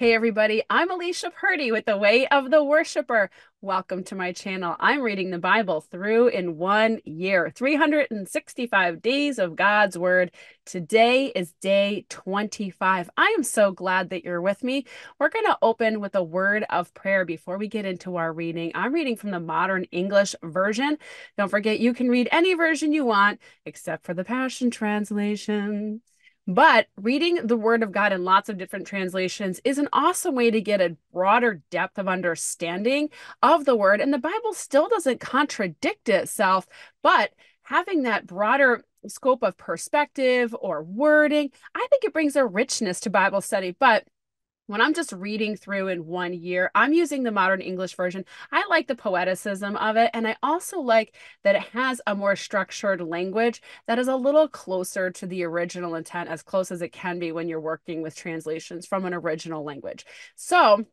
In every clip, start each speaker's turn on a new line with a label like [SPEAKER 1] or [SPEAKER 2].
[SPEAKER 1] Hey, everybody, I'm Alicia Purdy with The Way of the Worshipper. Welcome to my channel. I'm reading the Bible through in one year, 365 days of God's Word. Today is day 25. I am so glad that you're with me. We're going to open with a word of prayer before we get into our reading. I'm reading from the Modern English Version. Don't forget, you can read any version you want except for the Passion Translation. But reading the Word of God in lots of different translations is an awesome way to get a broader depth of understanding of the Word. And the Bible still doesn't contradict itself, but having that broader scope of perspective or wording, I think it brings a richness to Bible study. But when I'm just reading through in one year, I'm using the modern English version. I like the poeticism of it. And I also like that it has a more structured language that is a little closer to the original intent, as close as it can be when you're working with translations from an original language. So,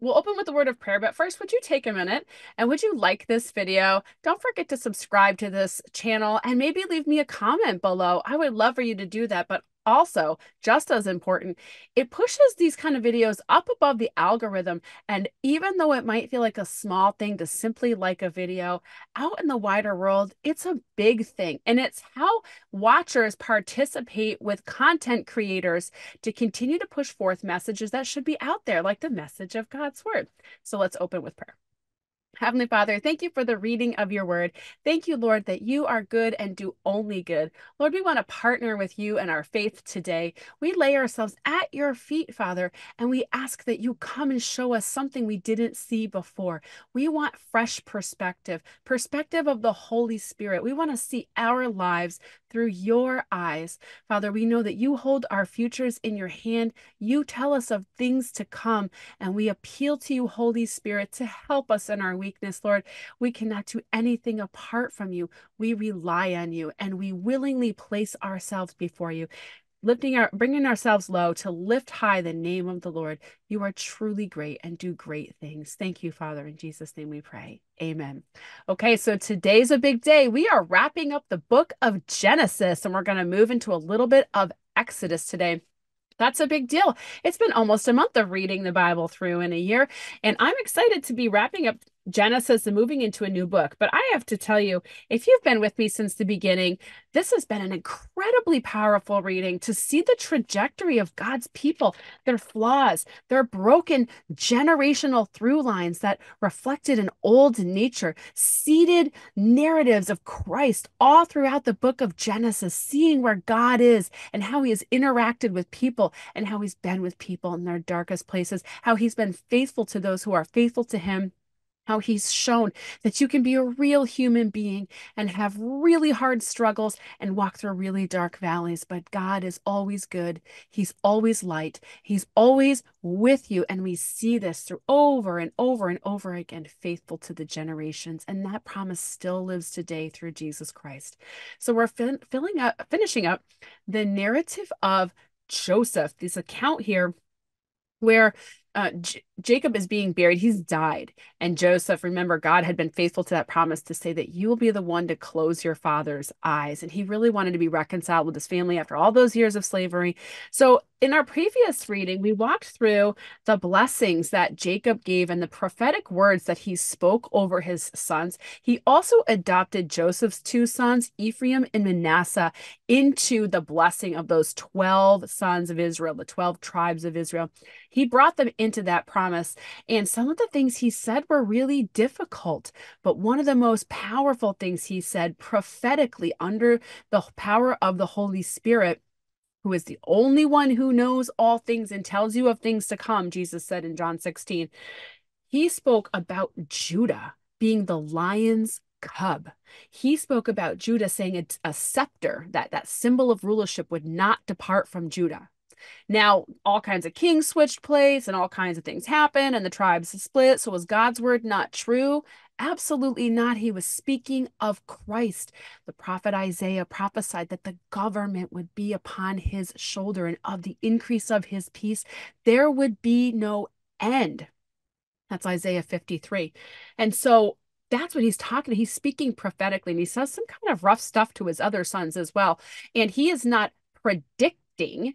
[SPEAKER 1] We'll open with the word of prayer, but first, would you take a minute and would you like this video? Don't forget to subscribe to this channel and maybe leave me a comment below. I would love for you to do that, but also just as important it pushes these kind of videos up above the algorithm and even though it might feel like a small thing to simply like a video out in the wider world it's a big thing and it's how watchers participate with content creators to continue to push forth messages that should be out there like the message of god's word so let's open with prayer Heavenly Father, thank you for the reading of your word. Thank you, Lord, that you are good and do only good. Lord, we want to partner with you and our faith today. We lay ourselves at your feet, Father, and we ask that you come and show us something we didn't see before. We want fresh perspective, perspective of the Holy Spirit. We want to see our lives through your eyes. Father, we know that you hold our futures in your hand. You tell us of things to come, and we appeal to you, Holy Spirit, to help us in our weakness, Lord. We cannot do anything apart from you. We rely on you, and we willingly place ourselves before you lifting our bringing ourselves low to lift high the name of the Lord. You are truly great and do great things. Thank you, Father. In Jesus' name we pray. Amen. Okay, so today's a big day. We are wrapping up the book of Genesis and we're going to move into a little bit of Exodus today. That's a big deal. It's been almost a month of reading the Bible through in a year, and I'm excited to be wrapping up Jenna says the moving into a new book. But I have to tell you, if you've been with me since the beginning, this has been an incredibly powerful reading to see the trajectory of God's people, their flaws, their broken generational through lines that reflected an old nature, seated narratives of Christ all throughout the book of Genesis, seeing where God is and how he has interacted with people and how he's been with people in their darkest places, how he's been faithful to those who are faithful to him how he's shown that you can be a real human being and have really hard struggles and walk through really dark valleys. But God is always good. He's always light. He's always with you. And we see this through over and over and over again, faithful to the generations. And that promise still lives today through Jesus Christ. So we're fin- filling up, finishing up the narrative of Joseph, this account here where uh, Jacob is being buried. He's died. And Joseph, remember, God had been faithful to that promise to say that you will be the one to close your father's eyes. And he really wanted to be reconciled with his family after all those years of slavery. So, in our previous reading, we walked through the blessings that Jacob gave and the prophetic words that he spoke over his sons. He also adopted Joseph's two sons, Ephraim and Manasseh, into the blessing of those 12 sons of Israel, the 12 tribes of Israel. He brought them into that promise and some of the things he said were really difficult. But one of the most powerful things he said prophetically under the power of the Holy Spirit who is the only one who knows all things and tells you of things to come, Jesus said in John 16. He spoke about Judah being the lion's cub. He spoke about Judah saying it's a scepter, that that symbol of rulership would not depart from Judah. Now, all kinds of kings switched place and all kinds of things happened, and the tribes split. So, was God's word not true? Absolutely not. He was speaking of Christ. The prophet Isaiah prophesied that the government would be upon his shoulder and of the increase of his peace, there would be no end. That's Isaiah 53. And so that's what he's talking. He's speaking prophetically and he says some kind of rough stuff to his other sons as well. And he is not predicting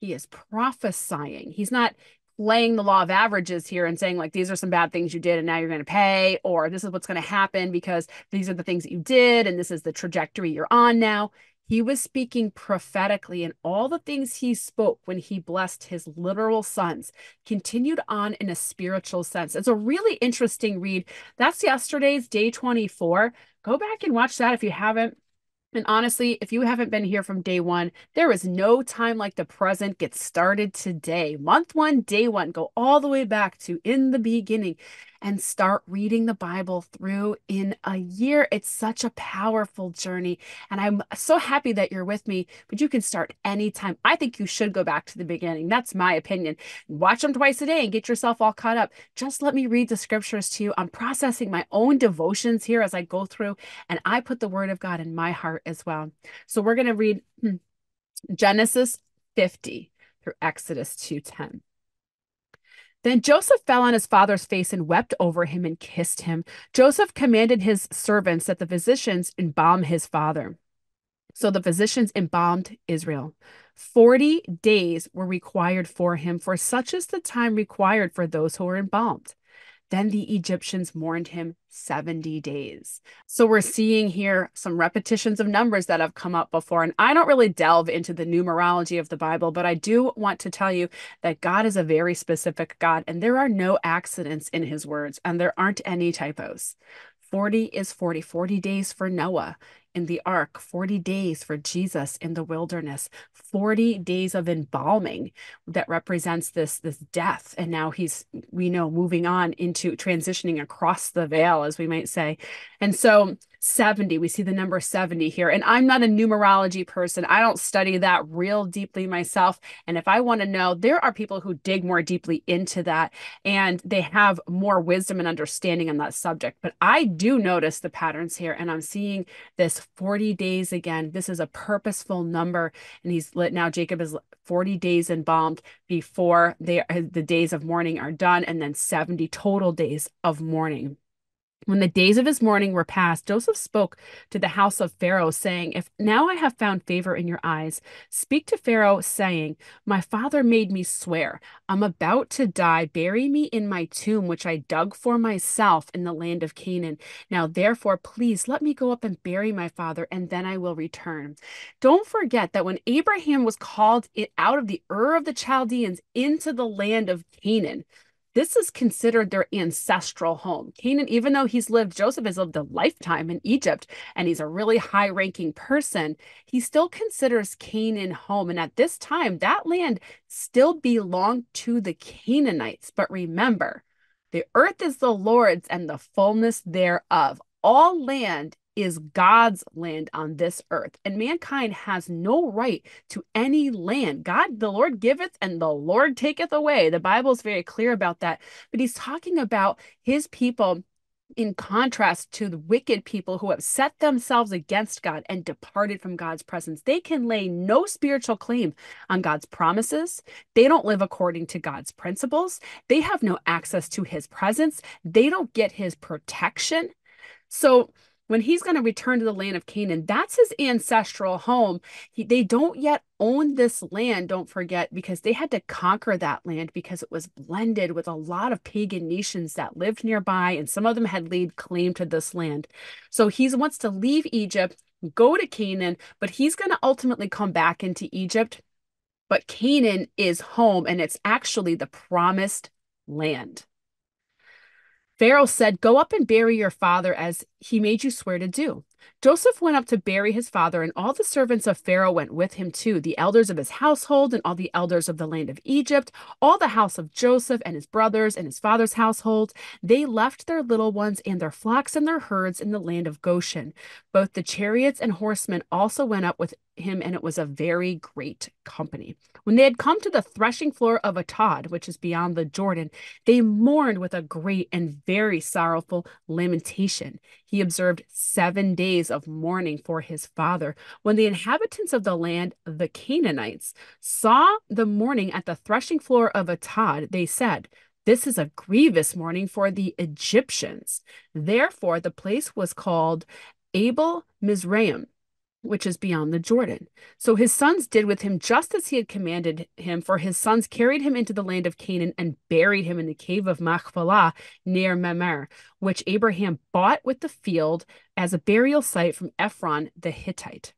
[SPEAKER 1] he is prophesying. He's not laying the law of averages here and saying like these are some bad things you did and now you're going to pay or this is what's going to happen because these are the things that you did and this is the trajectory you're on now he was speaking prophetically and all the things he spoke when he blessed his literal sons continued on in a spiritual sense it's a really interesting read that's yesterday's day 24 go back and watch that if you haven't and honestly, if you haven't been here from day one, there is no time like the present. Get started today. Month one, day one, go all the way back to in the beginning and start reading the Bible through in a year. It's such a powerful journey. And I'm so happy that you're with me, but you can start anytime. I think you should go back to the beginning. That's my opinion. Watch them twice a day and get yourself all caught up. Just let me read the scriptures to you. I'm processing my own devotions here as I go through, and I put the word of God in my heart as well. So we're going to read hmm, Genesis 50 through Exodus 2:10. Then Joseph fell on his father's face and wept over him and kissed him. Joseph commanded his servants that the physicians embalm his father. So the physicians embalmed Israel. Forty days were required for him, for such is the time required for those who are embalmed. Then the Egyptians mourned him 70 days. So we're seeing here some repetitions of numbers that have come up before. And I don't really delve into the numerology of the Bible, but I do want to tell you that God is a very specific God and there are no accidents in his words and there aren't any typos. 40 is 40, 40 days for Noah in the ark, 40 days for Jesus in the wilderness, 40 days of embalming that represents this this death and now he's we know moving on into transitioning across the veil as we might say. And so 70. We see the number 70 here. And I'm not a numerology person. I don't study that real deeply myself. And if I want to know, there are people who dig more deeply into that and they have more wisdom and understanding on that subject. But I do notice the patterns here. And I'm seeing this 40 days again. This is a purposeful number. And he's lit now. Jacob is 40 days embalmed before they, the days of mourning are done, and then 70 total days of mourning. When the days of his mourning were past, Joseph spoke to the house of Pharaoh, saying, If now I have found favor in your eyes, speak to Pharaoh, saying, My father made me swear, I'm about to die. Bury me in my tomb, which I dug for myself in the land of Canaan. Now, therefore, please let me go up and bury my father, and then I will return. Don't forget that when Abraham was called out of the Ur of the Chaldeans into the land of Canaan, this is considered their ancestral home. Canaan, even though he's lived, Joseph has lived a lifetime in Egypt and he's a really high ranking person, he still considers Canaan home. And at this time, that land still belonged to the Canaanites. But remember, the earth is the Lord's and the fullness thereof. All land is God's land on this earth, and mankind has no right to any land. God, the Lord giveth and the Lord taketh away. The Bible is very clear about that. But he's talking about his people in contrast to the wicked people who have set themselves against God and departed from God's presence. They can lay no spiritual claim on God's promises. They don't live according to God's principles. They have no access to his presence. They don't get his protection. So, when he's going to return to the land of Canaan, that's his ancestral home. He, they don't yet own this land, don't forget, because they had to conquer that land because it was blended with a lot of pagan nations that lived nearby, and some of them had laid claim to this land. So he wants to leave Egypt, go to Canaan, but he's going to ultimately come back into Egypt. But Canaan is home, and it's actually the promised land. Pharaoh said, Go up and bury your father as he made you swear to do. Joseph went up to bury his father, and all the servants of Pharaoh went with him too, the elders of his household, and all the elders of the land of Egypt, all the house of Joseph and his brothers and his father's household. They left their little ones and their flocks and their herds in the land of Goshen. Both the chariots and horsemen also went up with him, and it was a very great company. When they had come to the threshing floor of Atad, which is beyond the Jordan, they mourned with a great and very sorrowful lamentation. He observed seven days of mourning for his father. When the inhabitants of the land, the Canaanites, saw the mourning at the threshing floor of Atad, they said, this is a grievous mourning for the Egyptians. Therefore, the place was called Abel Mizraim, which is beyond the Jordan. So his sons did with him just as he had commanded him, for his sons carried him into the land of Canaan and buried him in the cave of Machpelah near Mamre, which Abraham bought with the field as a burial site from Ephron the Hittite.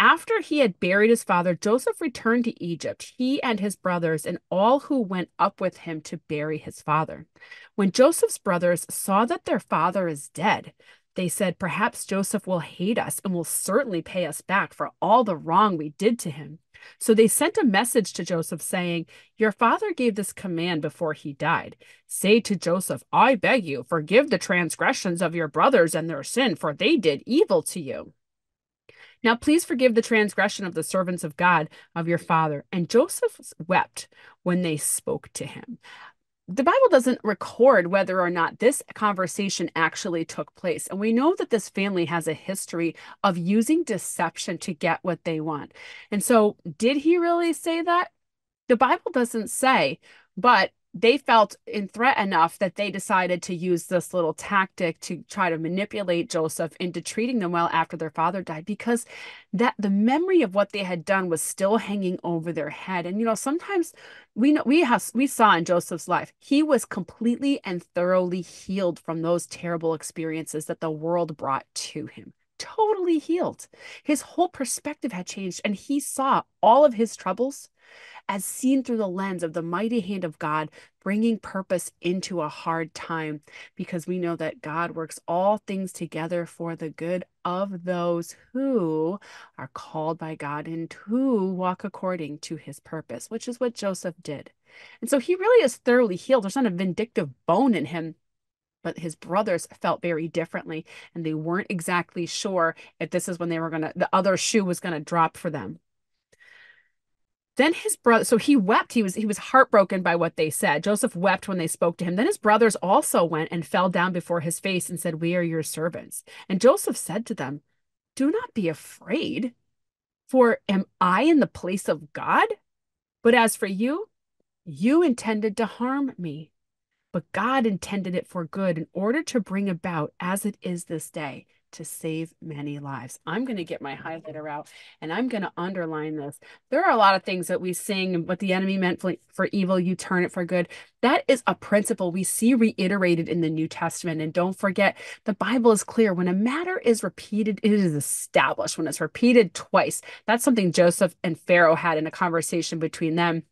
[SPEAKER 1] After he had buried his father, Joseph returned to Egypt, he and his brothers, and all who went up with him to bury his father. When Joseph's brothers saw that their father is dead, they said, Perhaps Joseph will hate us and will certainly pay us back for all the wrong we did to him. So they sent a message to Joseph saying, Your father gave this command before he died. Say to Joseph, I beg you, forgive the transgressions of your brothers and their sin, for they did evil to you. Now please forgive the transgression of the servants of God of your father. And Joseph wept when they spoke to him the Bible doesn't record whether or not this conversation actually took place. And we know that this family has a history of using deception to get what they want. And so, did he really say that? The Bible doesn't say, but they felt in threat enough that they decided to use this little tactic to try to manipulate Joseph into treating them well after their father died because that the memory of what they had done was still hanging over their head and you know sometimes we know we have we saw in Joseph's life he was completely and thoroughly healed from those terrible experiences that the world brought to him totally healed his whole perspective had changed and he saw all of his troubles as seen through the lens of the mighty hand of God, bringing purpose into a hard time, because we know that God works all things together for the good of those who are called by God and who walk according to his purpose, which is what Joseph did. And so he really is thoroughly healed. There's not a vindictive bone in him but his brothers felt very differently and they weren't exactly sure if this is when they were going to the other shoe was going to drop for them then his brother, so he wept. He was he was heartbroken by what they said. Joseph wept when they spoke to him. Then his brothers also went and fell down before his face and said, "We are your servants." And Joseph said to them, "Do not be afraid, for am I in the place of God? But as for you, you intended to harm me, but God intended it for good in order to bring about as it is this day, to save many lives. I'm going to get my highlighter out and I'm going to underline this. There are a lot of things that we sing, what the enemy meant for, for evil, you turn it for good. That is a principle we see reiterated in the New Testament. And don't forget, the Bible is clear when a matter is repeated, it is established. When it's repeated twice, that's something Joseph and Pharaoh had in a conversation between them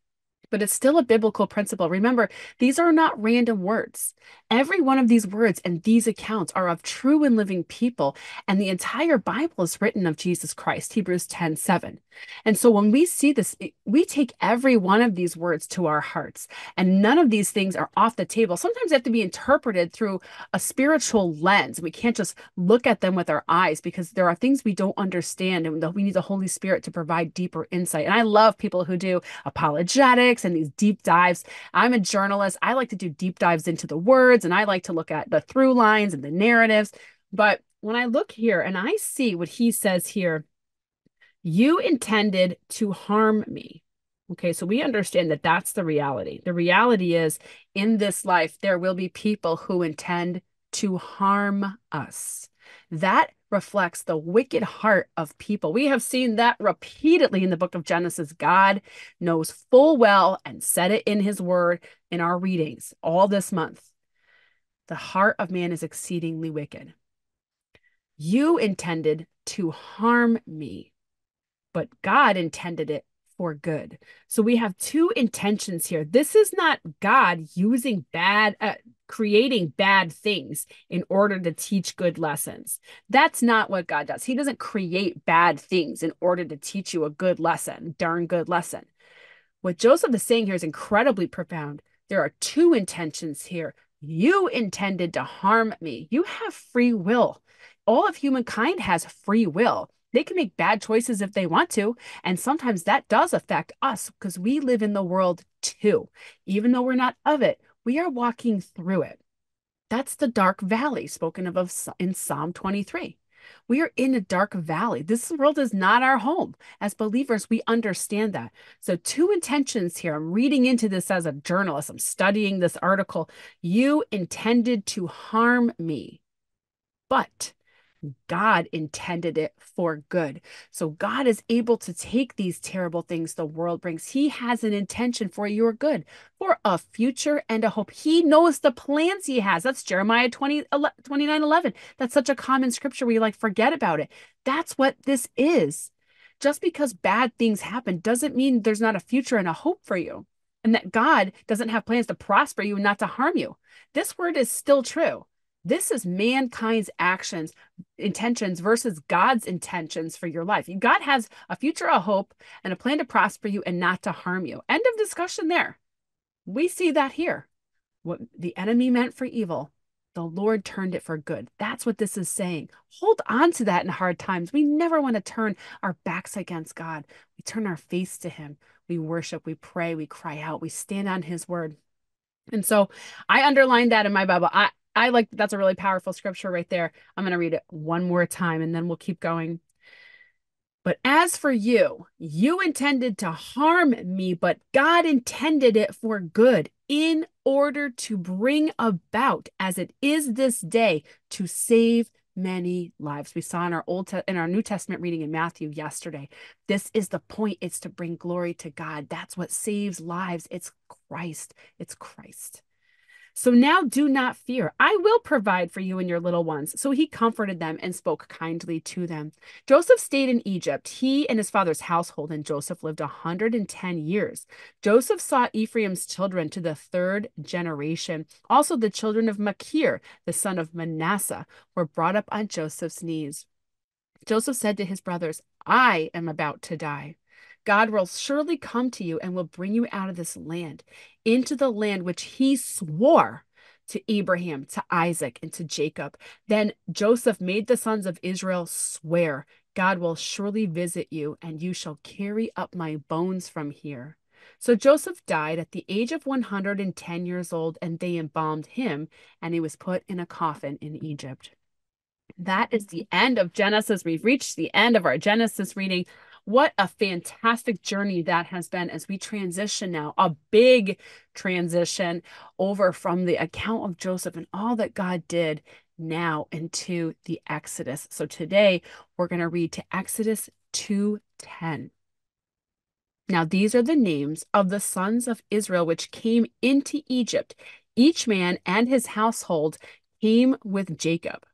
[SPEAKER 1] but it's still a biblical principle. Remember, these are not random words. Every one of these words and these accounts are of true and living people, and the entire Bible is written of Jesus Christ, Hebrews 10 7. And so when we see this, we take every one of these words to our hearts, and none of these things are off the table. Sometimes they have to be interpreted through a spiritual lens. We can't just look at them with our eyes because there are things we don't understand, and we need the Holy Spirit to provide deeper insight. And I love people who do apologetics topics and these deep dives. I'm a journalist. I like to do deep dives into the words and I like to look at the through lines and the narratives. But when I look here and I see what he says here, you intended to harm me. Okay, so we understand that that's the reality. The reality is in this life, there will be people who intend to harm us. That reflects the wicked heart of people. We have seen that repeatedly in the book of Genesis. God knows full well and said it in his word in our readings all this month. The heart of man is exceedingly wicked. You intended to harm me, but God intended it for good. So we have two intentions here. This is not God using bad, uh, creating bad things in order to teach good lessons. That's not what God does. He doesn't create bad things in order to teach you a good lesson, darn good lesson. What Joseph is saying here is incredibly profound. There are two intentions here. You intended to harm me. You have free will. All of humankind has free will. They can make bad choices if they want to. And sometimes that does affect us because we live in the world too. Even though we're not of it, we are walking through it. That's the dark valley spoken of, of in Psalm 23. We are in a dark valley. This world is not our home. As believers, we understand that. So, two intentions here. I'm reading into this as a journalist, I'm studying this article. You intended to harm me, but God intended it for good. So God is able to take these terrible things the world brings. He has an intention for your good, for a future and a hope. He knows the plans he has. That's Jeremiah 20, 29 11. That's such a common scripture we like forget about it. That's what this is. Just because bad things happen doesn't mean there's not a future and a hope for you, and that God doesn't have plans to prosper you and not to harm you. This word is still true this is mankind's actions, intentions versus God's intentions for your life. God has a future, a hope, and a plan to prosper you and not to harm you. End of discussion there. We see that here. What the enemy meant for evil, the Lord turned it for good. That's what this is saying. Hold on to that in hard times. We never want to turn our backs against God. We turn our face to Him. We worship, we pray, we cry out, we stand on His word. And so I underlined that in my Bible. I, I like that's a really powerful scripture right there. I'm going to read it one more time and then we'll keep going. But as for you, you intended to harm me, but God intended it for good in order to bring about as it is this day to save many lives. We saw in our old Te- in our New Testament reading in Matthew yesterday. This is the point, it's to bring glory to God. That's what saves lives. It's Christ. It's Christ. So now do not fear. I will provide for you and your little ones. So he comforted them and spoke kindly to them. Joseph stayed in Egypt, he and his father's household, and Joseph lived a 110 years. Joseph saw Ephraim's children to the third generation. Also, the children of Machir, the son of Manasseh, were brought up on Joseph's knees. Joseph said to his brothers, I am about to die. God will surely come to you and will bring you out of this land into the land which he swore to Abraham, to Isaac, and to Jacob. Then Joseph made the sons of Israel swear, God will surely visit you, and you shall carry up my bones from here. So Joseph died at the age of 110 years old, and they embalmed him, and he was put in a coffin in Egypt. That is the end of Genesis. We've reached the end of our Genesis reading. What a fantastic journey that has been as we transition now, a big transition over from the account of Joseph and all that God did now into the Exodus. So today we're going to read to Exodus 2:10. Now these are the names of the sons of Israel which came into Egypt. Each man and his household came with Jacob.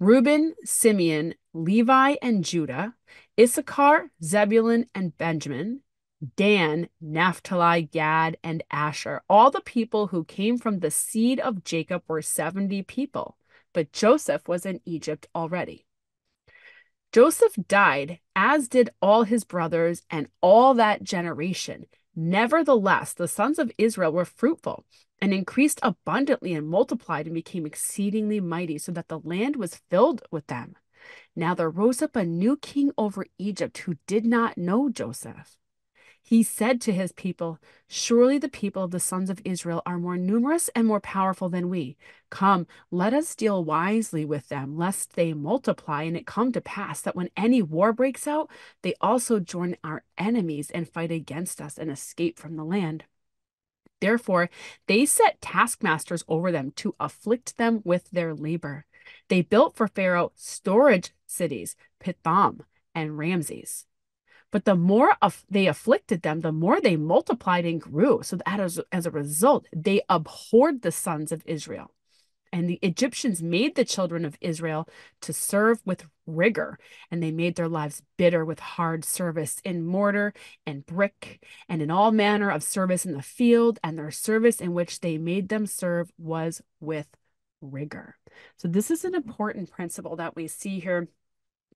[SPEAKER 1] Reuben, Simeon, Levi, and Judah, Issachar, Zebulun, and Benjamin, Dan, Naphtali, Gad, and Asher. All the people who came from the seed of Jacob were 70 people, but Joseph was in Egypt already. Joseph died, as did all his brothers and all that generation. Nevertheless, the sons of Israel were fruitful and increased abundantly and multiplied and became exceedingly mighty, so that the land was filled with them. Now there rose up a new king over Egypt who did not know Joseph. He said to his people, Surely the people of the sons of Israel are more numerous and more powerful than we. Come, let us deal wisely with them, lest they multiply and it come to pass that when any war breaks out, they also join our enemies and fight against us and escape from the land. Therefore, they set taskmasters over them to afflict them with their labor. They built for Pharaoh storage cities, Pithom and Ramses. But the more aff- they afflicted them, the more they multiplied and grew. So that as, as a result, they abhorred the sons of Israel. And the Egyptians made the children of Israel to serve with rigor, and they made their lives bitter with hard service in mortar and brick, and in all manner of service in the field, and their service in which they made them serve was with rigor. So, this is an important principle that we see here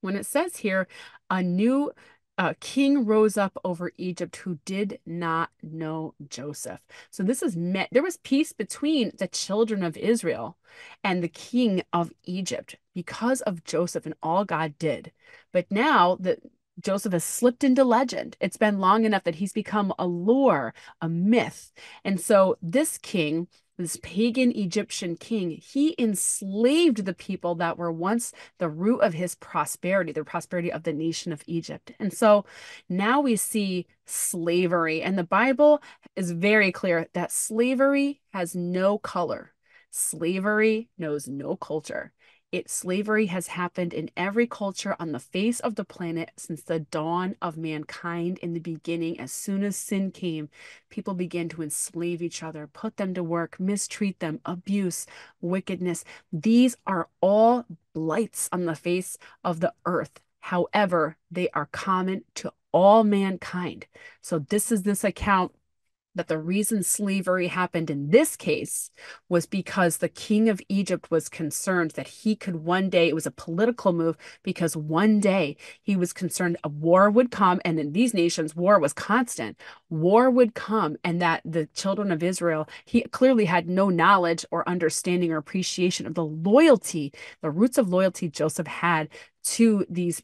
[SPEAKER 1] when it says here, a new uh, king rose up over Egypt who did not know Joseph. So this is met. There was peace between the children of Israel and the king of Egypt because of Joseph and all God did. But now that Joseph has slipped into legend, it's been long enough that he's become a lore, a myth. And so this king this pagan Egyptian king, he enslaved the people that were once the root of his prosperity, the prosperity of the nation of Egypt. And so now we see slavery, and the Bible is very clear that slavery has no color, slavery knows no culture. It slavery has happened in every culture on the face of the planet since the dawn of mankind in the beginning. As soon as sin came, people began to enslave each other, put them to work, mistreat them, abuse, wickedness. These are all blights on the face of the earth. However, they are common to all mankind. So this is this account that the reason slavery happened in this case was because the king of Egypt was concerned that he could one day, it was a political move because one day he was concerned a war would come. And in these nations, war was constant. War would come, and that the children of Israel, he clearly had no knowledge or understanding or appreciation of the loyalty, the roots of loyalty Joseph had to these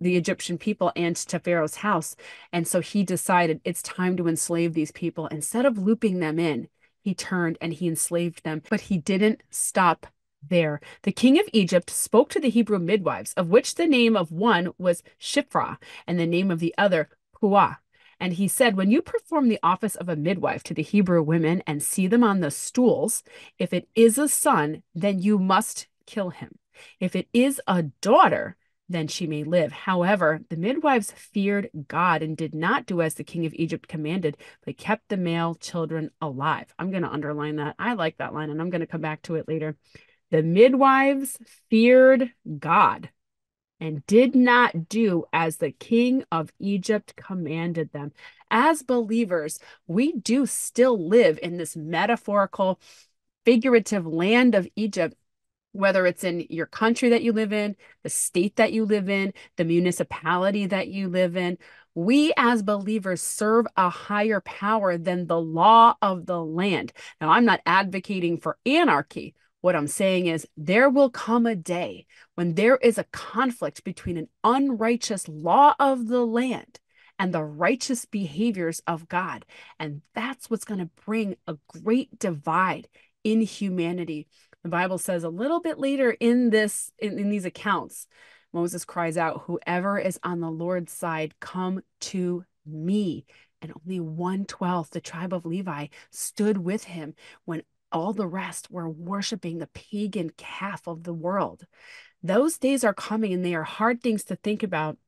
[SPEAKER 1] the Egyptian people and to Pharaoh's house. And so he decided it's time to enslave these people. Instead of looping them in, he turned and he enslaved them, but he didn't stop there. The king of Egypt spoke to the Hebrew midwives, of which the name of one was Shiphrah and the name of the other Puah. And he said, When you perform the office of a midwife to the Hebrew women and see them on the stools, if it is a son, then you must kill him. If it is a daughter, then she may live. However, the midwives feared God and did not do as the king of Egypt commanded, but kept the male children alive. I'm going to underline that. I like that line and I'm going to come back to it later. The midwives feared God and did not do as the king of Egypt commanded them. As believers, we do still live in this metaphorical, figurative land of Egypt whether it's in your country that you live in, the state that you live in, the municipality that you live in. We as believers serve a higher power than the law of the land. Now, I'm not advocating for anarchy. What I'm saying is, there will come a day when there is a conflict between an unrighteous law of the land and the righteous behaviors of God. And that's what's going to bring a great divide in humanity. The Bible says a little bit later in this in, in these accounts, Moses cries out, Whoever is on the Lord's side, come to me. And only one twelfth, the tribe of Levi, stood with him when all the rest were worshiping the pagan calf of the world. Those days are coming and they are hard things to think about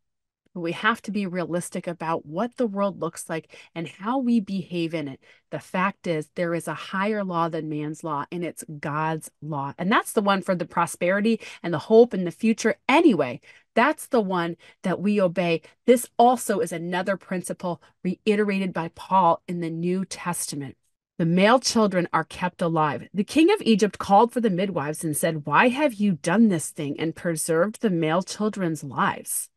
[SPEAKER 1] we have to be realistic about what the world looks like and how we behave in it. The fact is, there is a higher law than man's law, and it's God's law. And that's the one for the prosperity and the hope and the future, anyway. That's the one that we obey. This also is another principle reiterated by Paul in the New Testament. The male children are kept alive. The king of Egypt called for the midwives and said, Why have you done this thing and preserved the male children's lives?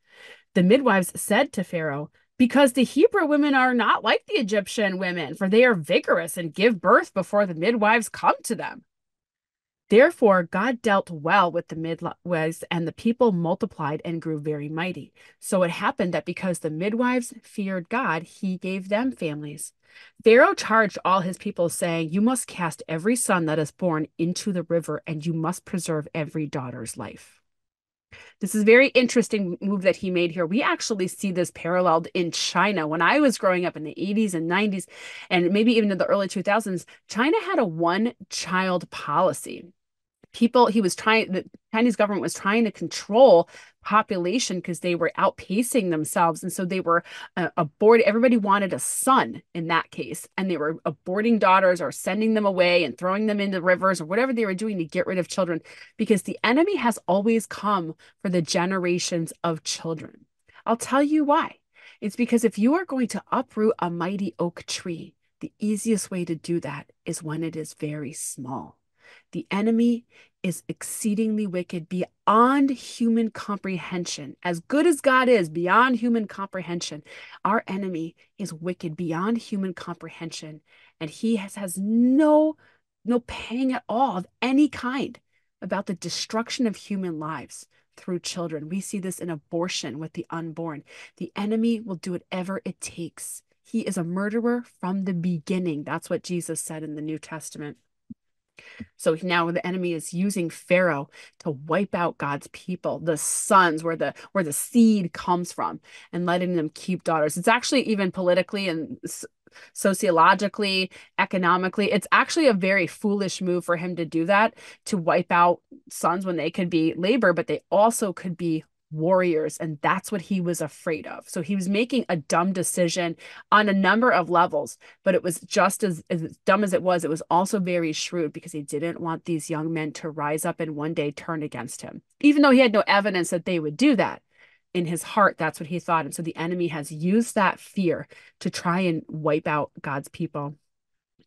[SPEAKER 1] The midwives said to Pharaoh, Because the Hebrew women are not like the Egyptian women, for they are vigorous and give birth before the midwives come to them. Therefore, God dealt well with the midwives, and the people multiplied and grew very mighty. So it happened that because the midwives feared God, he gave them families. Pharaoh charged all his people, saying, You must cast every son that is born into the river, and you must preserve every daughter's life. This is very interesting move that he made here. We actually see this paralleled in China. When I was growing up in the 80s and 90s, and maybe even in the early 2000s, China had a one child policy people he was trying the chinese government was trying to control population because they were outpacing themselves and so they were uh, aborting everybody wanted a son in that case and they were aborting daughters or sending them away and throwing them into rivers or whatever they were doing to get rid of children because the enemy has always come for the generations of children i'll tell you why it's because if you are going to uproot a mighty oak tree the easiest way to do that is when it is very small the enemy is exceedingly wicked beyond human comprehension. As good as God is, beyond human comprehension, our enemy is wicked beyond human comprehension. And he has, has no, no pang at all of any kind about the destruction of human lives through children. We see this in abortion with the unborn. The enemy will do whatever it takes. He is a murderer from the beginning. That's what Jesus said in the New Testament. So now the enemy is using Pharaoh to wipe out God's people, the sons where the where the seed comes from, and letting them keep daughters. It's actually even politically and sociologically, economically, it's actually a very foolish move for him to do that to wipe out sons when they could be labor, but they also could be warriors and that's what he was afraid of so he was making a dumb decision on a number of levels but it was just as, as dumb as it was it was also very shrewd because he didn't want these young men to rise up and one day turn against him even though he had no evidence that they would do that in his heart that's what he thought and so the enemy has used that fear to try and wipe out god's people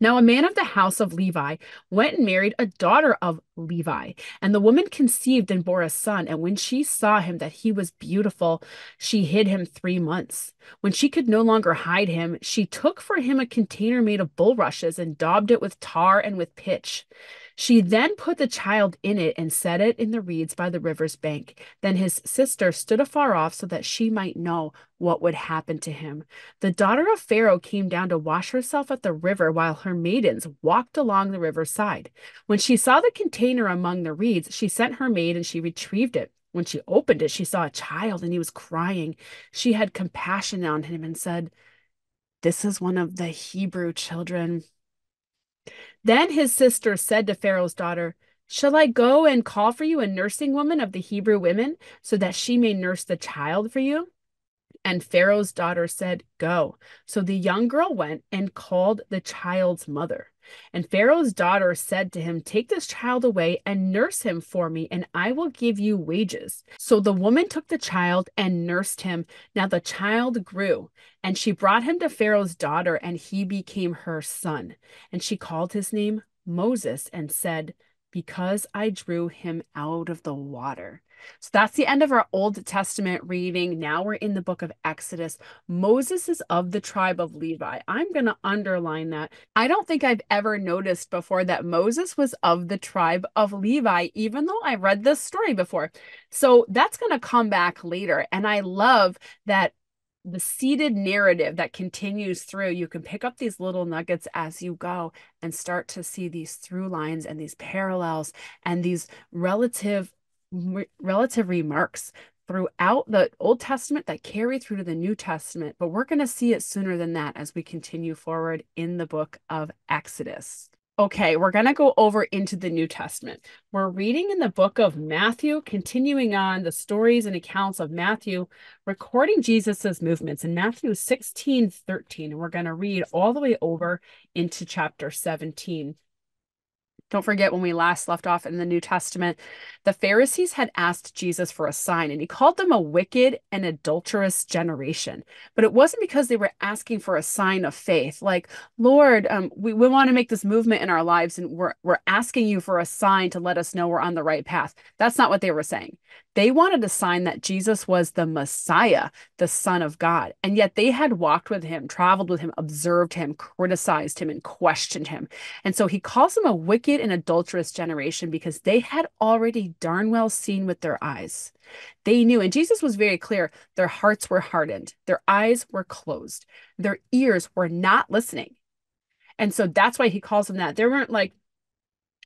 [SPEAKER 1] now, a man of the house of Levi went and married a daughter of Levi, and the woman conceived and bore a son. And when she saw him that he was beautiful, she hid him three months. When she could no longer hide him, she took for him a container made of bulrushes and daubed it with tar and with pitch. She then put the child in it and set it in the reeds by the river's bank. Then his sister stood afar off so that she might know what would happen to him. The daughter of Pharaoh came down to wash herself at the river while her maidens walked along the riverside. When she saw the container among the reeds, she sent her maid and she retrieved it. When she opened it, she saw a child and he was crying. She had compassion on him and said, This is one of the Hebrew children. Then his sister said to Pharaoh's daughter, Shall I go and call for you a nursing woman of the Hebrew women, so that she may nurse the child for you? And Pharaoh's daughter said, Go. So the young girl went and called the child's mother. And Pharaoh's daughter said to him, Take this child away and nurse him for me, and I will give you wages. So the woman took the child and nursed him. Now the child grew, and she brought him to Pharaoh's daughter, and he became her son. And she called his name Moses and said, Because I drew him out of the water. So that's the end of our Old Testament reading. Now we're in the book of Exodus. Moses is of the tribe of Levi. I'm going to underline that. I don't think I've ever noticed before that Moses was of the tribe of Levi, even though I read this story before. So that's going to come back later. And I love that the seeded narrative that continues through you can pick up these little nuggets as you go and start to see these through lines and these parallels and these relative relative remarks throughout the Old Testament that carry through to the New Testament, but we're going to see it sooner than that as we continue forward in the book of Exodus. Okay, we're going to go over into the New Testament. We're reading in the book of Matthew, continuing on the stories and accounts of Matthew, recording Jesus's movements in Matthew 16 13. And we're going to read all the way over into chapter 17. Don't forget when we last left off in the New Testament, the Pharisees had asked Jesus for a sign, and he called them a wicked and adulterous generation. But it wasn't because they were asking for a sign of faith, like, Lord, um, we, we want to make this movement in our lives, and we're, we're asking you for a sign to let us know we're on the right path. That's not what they were saying. They wanted a sign that Jesus was the Messiah, the Son of God. And yet they had walked with him, traveled with him, observed him, criticized him, and questioned him. And so he calls them a wicked an adulterous generation because they had already darn well seen with their eyes. They knew, and Jesus was very clear their hearts were hardened, their eyes were closed, their ears were not listening. And so that's why he calls them that. They weren't like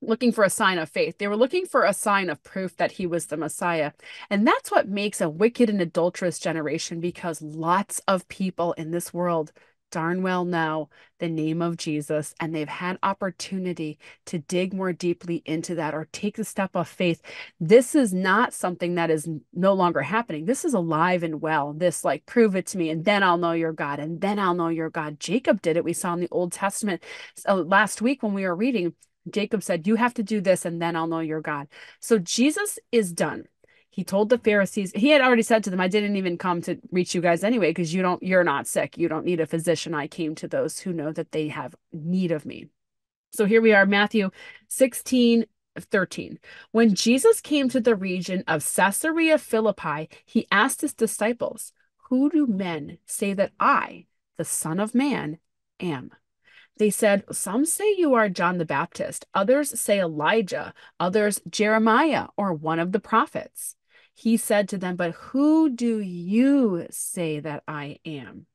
[SPEAKER 1] looking for a sign of faith, they were looking for a sign of proof that he was the Messiah. And that's what makes a wicked and adulterous generation because lots of people in this world darn well know the name of Jesus and they've had opportunity to dig more deeply into that or take the step of faith. This is not something that is no longer happening. This is alive and well. This like prove it to me and then I'll know your God and then I'll know your God. Jacob did it. We saw in the Old Testament uh, last week when we were reading Jacob said, You have to do this, and then I'll know your God. So Jesus is done he told the pharisees he had already said to them i didn't even come to reach you guys anyway because you don't you're not sick you don't need a physician i came to those who know that they have need of me so here we are matthew 16 13 when jesus came to the region of caesarea philippi he asked his disciples who do men say that i the son of man am they said, Some say you are John the Baptist, others say Elijah, others Jeremiah or one of the prophets. He said to them, But who do you say that I am?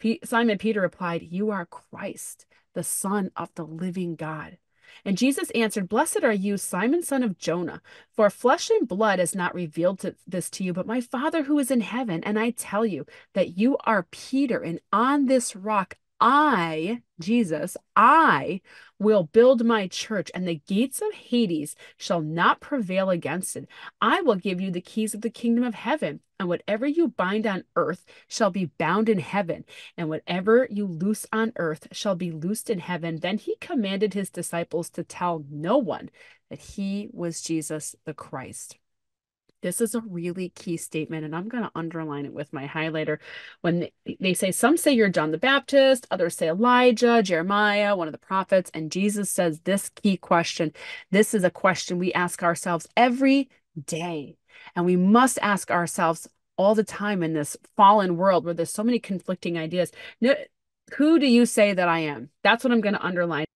[SPEAKER 1] P- Simon Peter replied, You are Christ, the Son of the living God. And Jesus answered, Blessed are you, Simon, son of Jonah, for flesh and blood has not revealed to, this to you, but my Father who is in heaven. And I tell you that you are Peter, and on this rock I, Jesus, I will build my church, and the gates of Hades shall not prevail against it. I will give you the keys of the kingdom of heaven, and whatever you bind on earth shall be bound in heaven, and whatever you loose on earth shall be loosed in heaven. Then he commanded his disciples to tell no one that he was Jesus the Christ. This is a really key statement, and I'm going to underline it with my highlighter. When they, they say, some say you're John the Baptist, others say Elijah, Jeremiah, one of the prophets, and Jesus says this key question. This is a question we ask ourselves every day, and we must ask ourselves all the time in this fallen world where there's so many conflicting ideas. who do you say that I am? That's what I'm going to underline.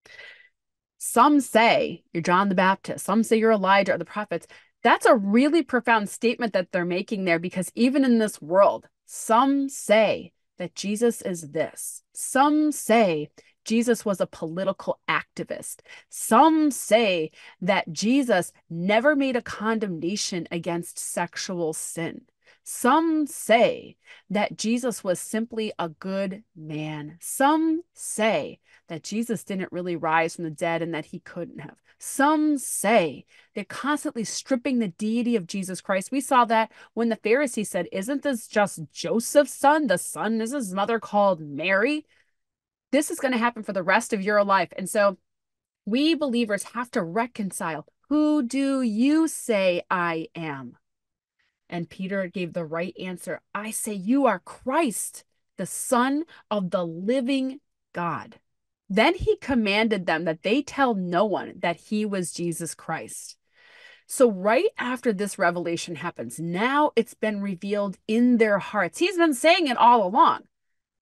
[SPEAKER 1] Some say you're John the Baptist, some say you're Elijah or the prophets. That's a really profound statement that they're making there because even in this world, some say that Jesus is this. Some say Jesus was a political activist. Some say that Jesus never made a condemnation against sexual sin. Some say that Jesus was simply a good man. Some say that Jesus didn't really rise from the dead and that he couldn't have. Some say they're constantly stripping the deity of Jesus Christ. We saw that when the Pharisees said, Isn't this just Joseph's son? The son is his mother called Mary. This is going to happen for the rest of your life. And so we believers have to reconcile who do you say I am? And Peter gave the right answer I say, You are Christ, the Son of the living God. Then he commanded them that they tell no one that he was Jesus Christ. So, right after this revelation happens, now it's been revealed in their hearts. He's been saying it all along,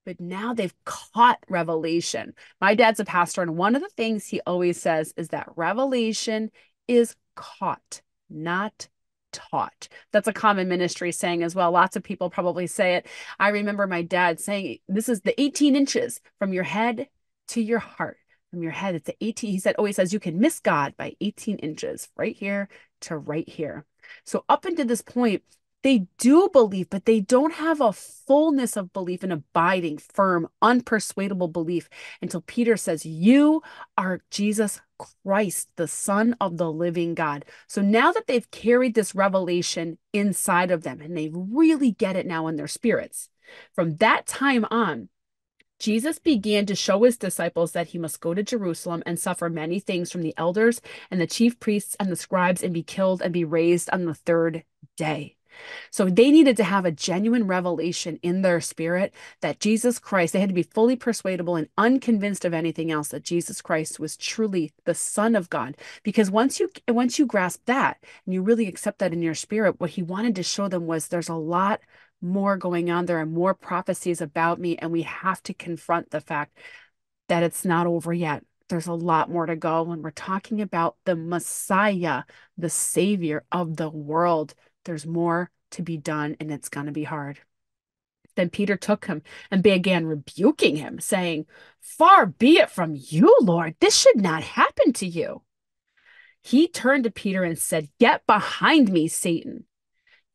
[SPEAKER 1] but now they've caught revelation. My dad's a pastor, and one of the things he always says is that revelation is caught, not taught. That's a common ministry saying as well. Lots of people probably say it. I remember my dad saying, This is the 18 inches from your head to your heart from your head. It's at 18. He said, oh, he says you can miss God by 18 inches right here to right here. So up until this point, they do believe, but they don't have a fullness of belief, an abiding, firm, unpersuadable belief until Peter says, You are Jesus Christ, the Son of the living God. So now that they've carried this revelation inside of them and they really get it now in their spirits, from that time on, Jesus began to show his disciples that he must go to Jerusalem and suffer many things from the elders and the chief priests and the scribes and be killed and be raised on the third day. So they needed to have a genuine revelation in their spirit that Jesus Christ, they had to be fully persuadable and unconvinced of anything else that Jesus Christ was truly the son of God. Because once you once you grasp that and you really accept that in your spirit, what he wanted to show them was there's a lot more going on. There are more prophecies about me, and we have to confront the fact that it's not over yet. There's a lot more to go. When we're talking about the Messiah, the Savior of the world, there's more to be done, and it's going to be hard. Then Peter took him and began rebuking him, saying, Far be it from you, Lord. This should not happen to you. He turned to Peter and said, Get behind me, Satan.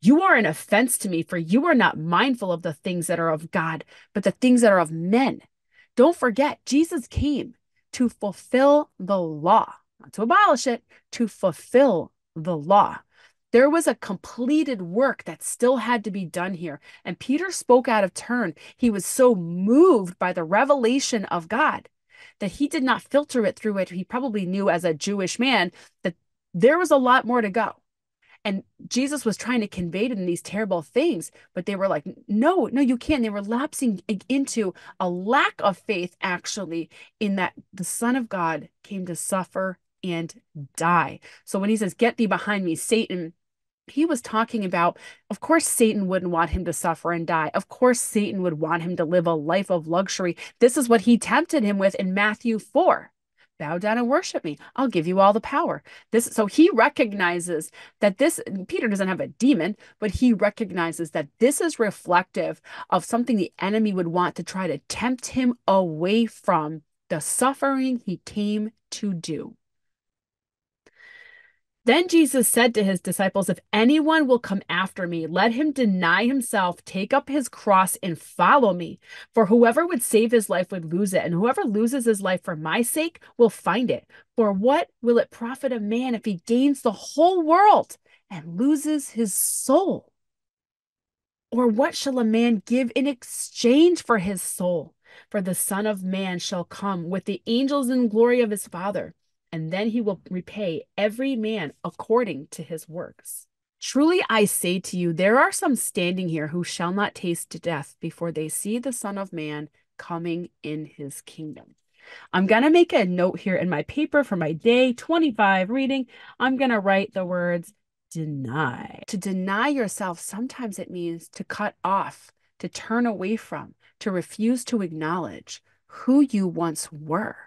[SPEAKER 1] You are an offense to me, for you are not mindful of the things that are of God, but the things that are of men. Don't forget, Jesus came to fulfill the law, not to abolish it, to fulfill the law. There was a completed work that still had to be done here. And Peter spoke out of turn. He was so moved by the revelation of God that he did not filter it through it. He probably knew as a Jewish man that there was a lot more to go. And Jesus was trying to convey to them these terrible things, but they were like, no, no, you can't. They were lapsing into a lack of faith, actually, in that the Son of God came to suffer and die. So when he says, Get thee behind me, Satan, he was talking about, of course, Satan wouldn't want him to suffer and die. Of course, Satan would want him to live a life of luxury. This is what he tempted him with in Matthew 4 bow down and worship me. I'll give you all the power. This so he recognizes that this Peter doesn't have a demon, but he recognizes that this is reflective of something the enemy would want to try to tempt him away from the suffering he came to do. Then Jesus said to his disciples, If anyone will come after me, let him deny himself, take up his cross, and follow me. For whoever would save his life would lose it, and whoever loses his life for my sake will find it. For what will it profit a man if he gains the whole world and loses his soul? Or what shall a man give in exchange for his soul? For the Son of Man shall come with the angels in glory of his Father and then he will repay every man according to his works. Truly I say to you, there are some standing here who shall not taste death before they see the Son of Man coming in his kingdom. I'm going to make a note here in my paper for my day 25 reading. I'm going to write the words deny. To deny yourself, sometimes it means to cut off, to turn away from, to refuse to acknowledge who you once were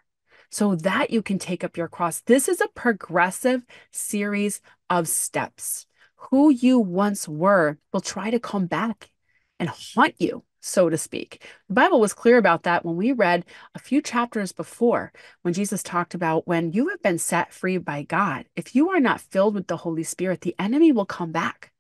[SPEAKER 1] so that you can take up your cross. This is a progressive series of steps. Who you once were will try to come back and haunt you, so to speak. The Bible was clear about that when we read a few chapters before when Jesus talked about when you have been set free by God, if you are not filled with the Holy Spirit, the enemy will come back.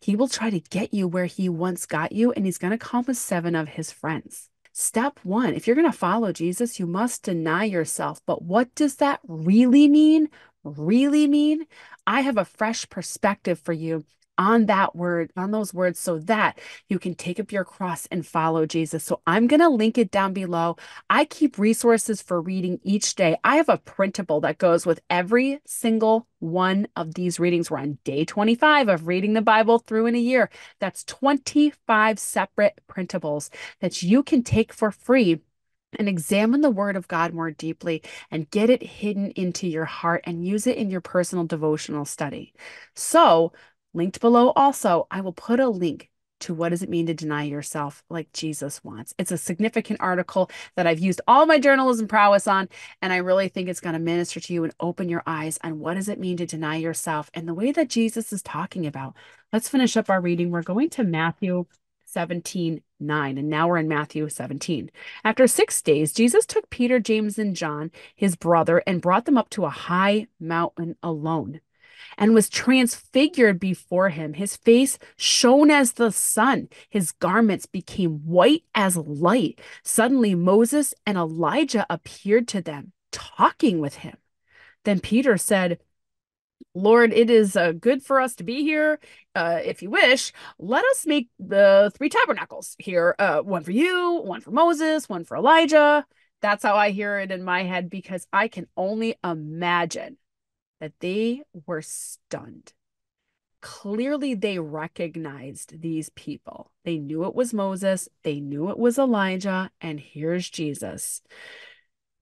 [SPEAKER 1] He will try to get you where he once got you, and he's going to come with seven of his friends. Step one if you're going to follow Jesus, you must deny yourself. But what does that really mean? Really mean? I have a fresh perspective for you on that word, on those words, so that you can take up your cross and follow Jesus. So I'm going to link it down below. I keep resources for reading each day. I have a printable that goes with every single one of these readings. We're on day 25 of reading the Bible through in a year. That's 25 separate printables that you can take for free and examine the word of God more deeply and get it hidden into your heart and use it in your personal devotional study. So, Linked below also, I will put a link to what does it mean to deny yourself like Jesus wants. It's a significant article that I've used all my journalism prowess on and I really think it's going to minister to you and open your eyes on what does it mean to deny yourself and the way that Jesus is talking about. Let's finish up our reading. We're going to Matthew 17 9 and now we're in Matthew 17. After 6 days Jesus took Peter, James and John, his brother, and brought them up to a high mountain alone and was transfigured before him. His face shone as the sun, his garments became white as light. Suddenly, Moses and Elijah appeared to them, talking with him. Then Peter said, Lord, it is uh, good for us to be here. Uh, if you wish, let us make the three tabernacles here uh, one for you, one for Moses, one for Elijah. That's how I hear it in my head because I can only imagine that they were stunned. Clearly, they recognized these people. They knew it was Moses, they knew it was Elijah, and here's Jesus.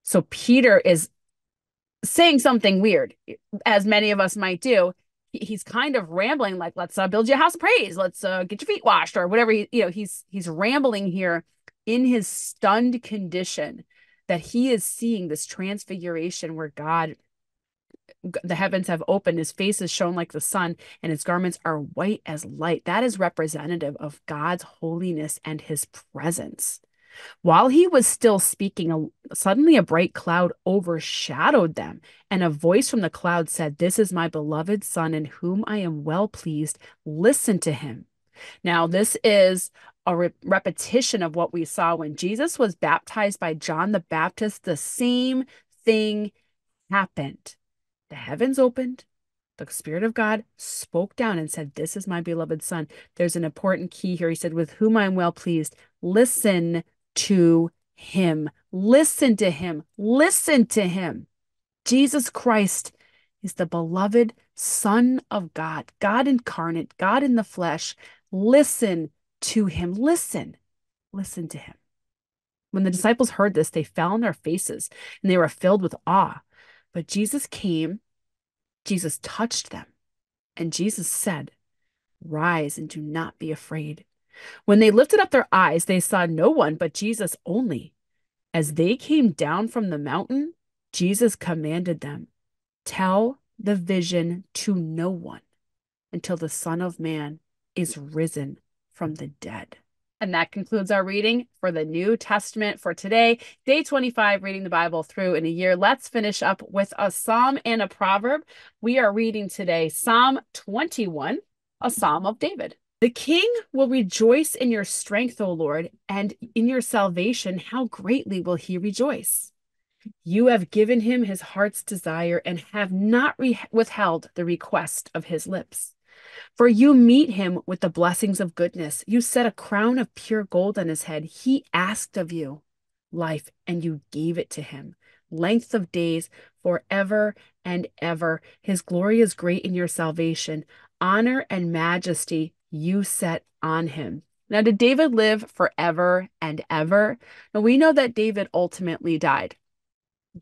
[SPEAKER 1] So Peter is saying something weird, as many of us might do. He's kind of rambling, like "Let's uh, build you a house of praise. Let's uh, get your feet washed," or whatever. He, you know, he's he's rambling here in his stunned condition that he is seeing this transfiguration where God the heavens have opened his face is shown like the sun and his garments are white as light that is representative of god's holiness and his presence while he was still speaking suddenly a bright cloud overshadowed them and a voice from the cloud said this is my beloved son in whom i am well pleased listen to him now this is a re- repetition of what we saw when jesus was baptized by john the baptist the same thing happened the heavens opened. The Spirit of God spoke down and said, This is my beloved Son. There's an important key here. He said, With whom I am well pleased, listen to him. Listen to him. Listen to him. Jesus Christ is the beloved Son of God, God incarnate, God in the flesh. Listen to him. Listen. Listen to him. When the disciples heard this, they fell on their faces and they were filled with awe. But Jesus came, Jesus touched them, and Jesus said, Rise and do not be afraid. When they lifted up their eyes, they saw no one but Jesus only. As they came down from the mountain, Jesus commanded them, Tell the vision to no one until the Son of Man is risen from the dead. And that concludes our reading for the New Testament for today, day 25, reading the Bible through in a year. Let's finish up with a psalm and a proverb. We are reading today Psalm 21, a psalm of David. The king will rejoice in your strength, O Lord, and in your salvation, how greatly will he rejoice! You have given him his heart's desire and have not withheld the request of his lips. For you meet him with the blessings of goodness. You set a crown of pure gold on his head. He asked of you life, and you gave it to him. Length of days forever and ever. His glory is great in your salvation. Honor and majesty you set on him. Now, did David live forever and ever? Now, we know that David ultimately died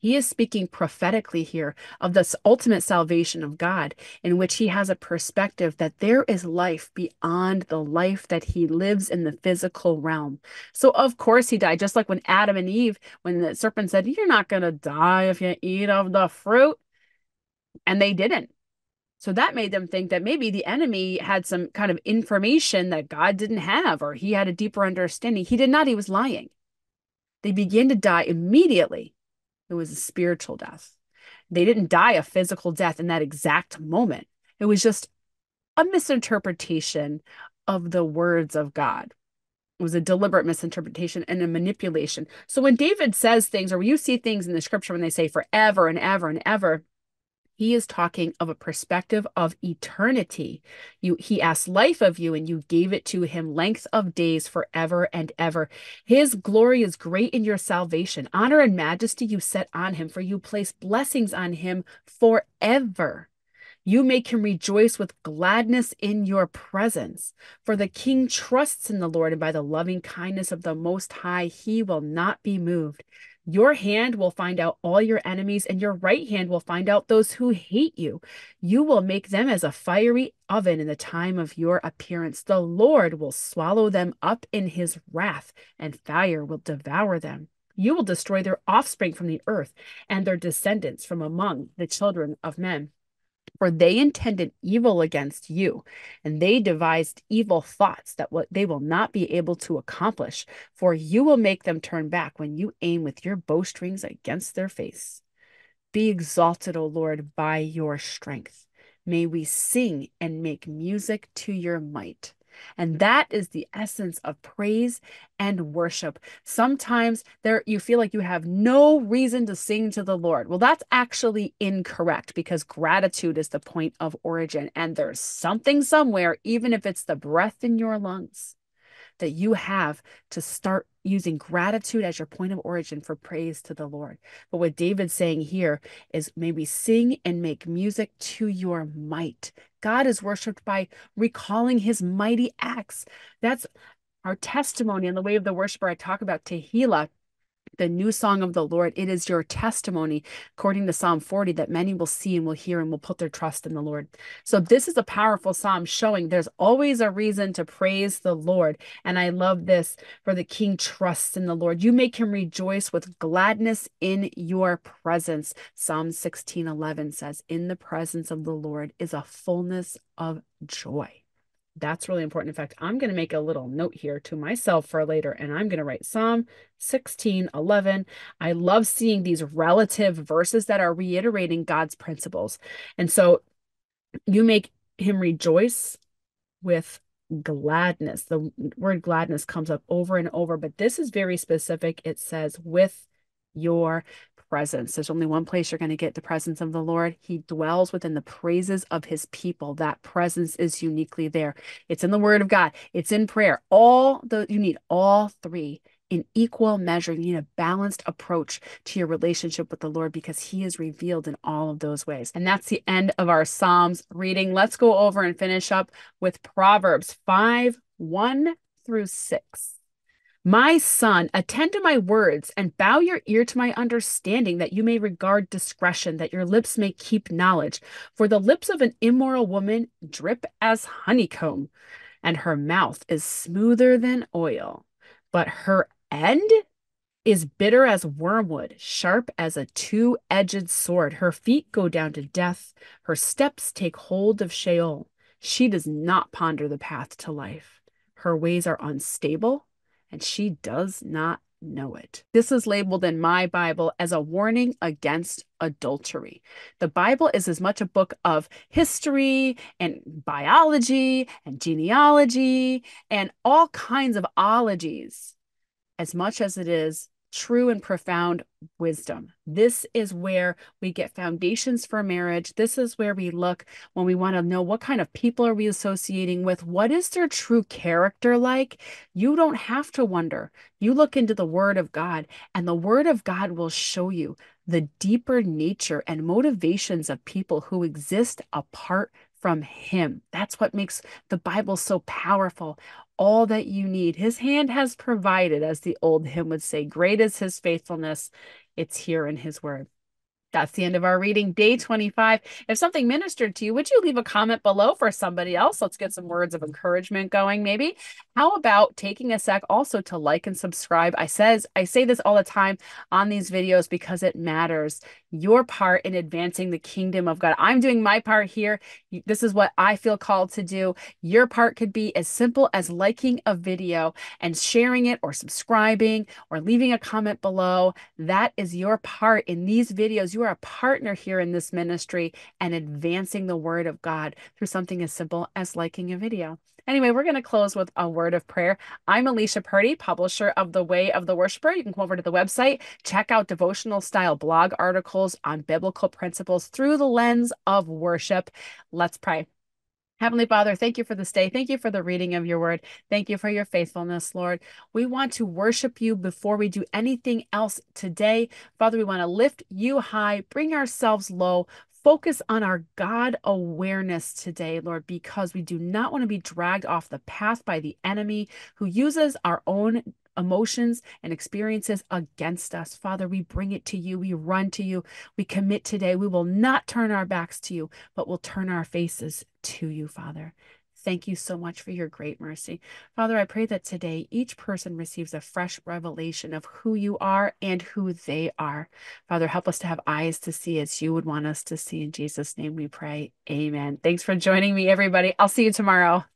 [SPEAKER 1] he is speaking prophetically here of this ultimate salvation of God, in which he has a perspective that there is life beyond the life that he lives in the physical realm. So, of course, he died, just like when Adam and Eve, when the serpent said, You're not going to die if you eat of the fruit. And they didn't. So that made them think that maybe the enemy had some kind of information that God didn't have, or he had a deeper understanding. He did not, he was lying. They begin to die immediately it was a spiritual death. They didn't die a physical death in that exact moment. It was just a misinterpretation of the words of God. It was a deliberate misinterpretation and a manipulation. So when David says things, or you see things in the scripture when they say forever and ever and ever, he is talking of a perspective of eternity. You, he asked life of you, and you gave it to him, length of days forever and ever. His glory is great in your salvation. Honor and majesty you set on him, for you place blessings on him forever. You make him rejoice with gladness in your presence. For the king trusts in the Lord, and by the loving kindness of the Most High, he will not be moved. Your hand will find out all your enemies, and your right hand will find out those who hate you. You will make them as a fiery oven in the time of your appearance. The Lord will swallow them up in his wrath, and fire will devour them. You will destroy their offspring from the earth and their descendants from among the children of men for they intended evil against you, and they devised evil thoughts that what they will not be able to accomplish, for you will make them turn back when you aim with your bowstrings against their face. Be exalted, O Lord, by your strength. May we sing and make music to your might. And that is the essence of praise and worship. Sometimes there you feel like you have no reason to sing to the Lord. Well, that's actually incorrect because gratitude is the point of origin and there's something somewhere even if it's the breath in your lungs that you have to start using gratitude as your point of origin for praise to the Lord. But what David's saying here is maybe sing and make music to your might, God is worshiped by recalling his mighty acts. That's our testimony in the way of the worshiper. I talk about Tehillah, the new song of the Lord. It is your testimony, according to Psalm 40, that many will see and will hear and will put their trust in the Lord. So, this is a powerful psalm showing there's always a reason to praise the Lord. And I love this for the king trusts in the Lord. You make him rejoice with gladness in your presence. Psalm 16 11 says, In the presence of the Lord is a fullness of joy. That's really important. In fact, I'm going to make a little note here to myself for later, and I'm going to write Psalm 16, 11. I love seeing these relative verses that are reiterating God's principles. And so you make him rejoice with gladness. The word gladness comes up over and over, but this is very specific. It says, with your presence. There's only one place you're going to get the presence of the Lord. He dwells within the praises of his people. That presence is uniquely there. It's in the word of God, it's in prayer. All the you need all three in equal measure. You need a balanced approach to your relationship with the Lord because He is revealed in all of those ways. And that's the end of our Psalms reading. Let's go over and finish up with Proverbs 5 1 through 6. My son, attend to my words and bow your ear to my understanding, that you may regard discretion, that your lips may keep knowledge. For the lips of an immoral woman drip as honeycomb, and her mouth is smoother than oil, but her end is bitter as wormwood, sharp as a two edged sword. Her feet go down to death, her steps take hold of Sheol. She does not ponder the path to life. Her ways are unstable and she does not know it. This is labeled in my Bible as a warning against adultery. The Bible is as much a book of history and biology and genealogy and all kinds of ologies as much as it is true and profound wisdom. This is where we get foundations for marriage. This is where we look when we want to know what kind of people are we associating with? What is their true character like? You don't have to wonder. You look into the word of God and the word of God will show you the deeper nature and motivations of people who exist apart from Him. That's what makes the Bible so powerful. All that you need, His hand has provided, as the old hymn would say. Great is His faithfulness, it's here in His Word. That's the end of our reading, day 25. If something ministered to you, would you leave a comment below for somebody else? Let's get some words of encouragement going, maybe. How about taking a sec also to like and subscribe? I says I say this all the time on these videos because it matters. Your part in advancing the kingdom of God. I'm doing my part here. This is what I feel called to do. Your part could be as simple as liking a video and sharing it or subscribing or leaving a comment below. That is your part in these videos you are a partner here in this ministry and advancing the word of God through something as simple as liking a video. Anyway, we're going to close with a word of prayer. I'm Alicia Purdy, publisher of The Way of the Worshiper. You can come over to the website, check out devotional style blog articles on biblical principles through the lens of worship. Let's pray. Heavenly Father, thank you for this day. Thank you for the reading of your word. Thank you for your faithfulness, Lord. We want to worship you before we do anything else today. Father, we want to lift you high, bring ourselves low, focus on our God awareness today, Lord, because we do not want to be dragged off the path by the enemy who uses our own emotions and experiences against us. Father, we bring it to you. We run to you. We commit today. We will not turn our backs to you, but will turn our faces to you, Father. Thank you so much for your great mercy. Father, I pray that today each person receives a fresh revelation of who you are and who they are. Father, help us to have eyes to see as you would want us to see. In Jesus' name we pray. Amen. Thanks for joining me, everybody. I'll see you tomorrow.